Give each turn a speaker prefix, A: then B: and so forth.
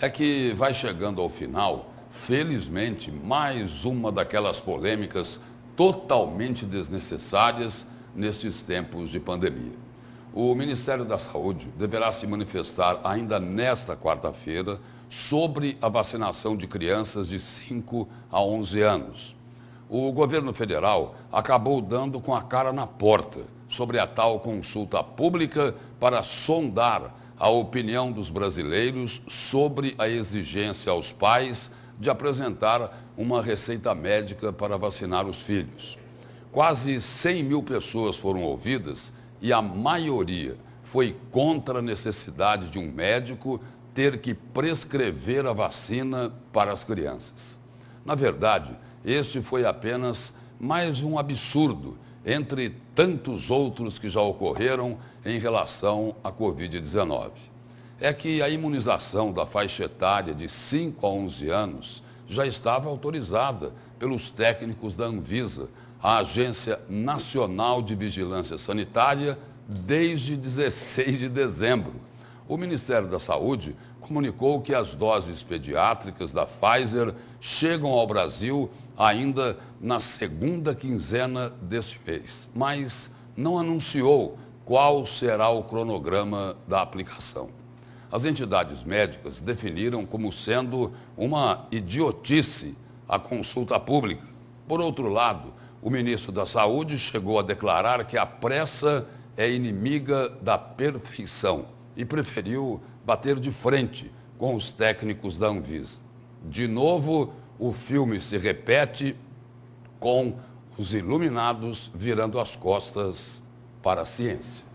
A: é que vai chegando ao final, felizmente, mais uma daquelas polêmicas totalmente desnecessárias nestes tempos de pandemia. O Ministério da Saúde deverá se manifestar ainda nesta quarta-feira sobre a vacinação de crianças de 5 a 11 anos. O governo federal acabou dando com a cara na porta sobre a tal consulta pública para sondar a opinião dos brasileiros sobre a exigência aos pais de apresentar uma receita médica para vacinar os filhos. Quase 100 mil pessoas foram ouvidas e a maioria foi contra a necessidade de um médico ter que prescrever a vacina para as crianças. Na verdade, este foi apenas mais um absurdo entre tantos outros que já ocorreram em relação à Covid-19. É que a imunização da faixa etária de 5 a 11 anos já estava autorizada pelos técnicos da Anvisa, a Agência Nacional de Vigilância Sanitária, desde 16 de dezembro. O Ministério da Saúde comunicou que as doses pediátricas da Pfizer chegam ao Brasil ainda na segunda quinzena deste mês, mas não anunciou qual será o cronograma da aplicação. As entidades médicas definiram como sendo uma idiotice a consulta pública. Por outro lado, o ministro da Saúde chegou a declarar que a pressa é inimiga da perfeição e preferiu bater de frente com os técnicos da Anvisa. De novo, o filme se repete com os iluminados virando as costas para a ciência.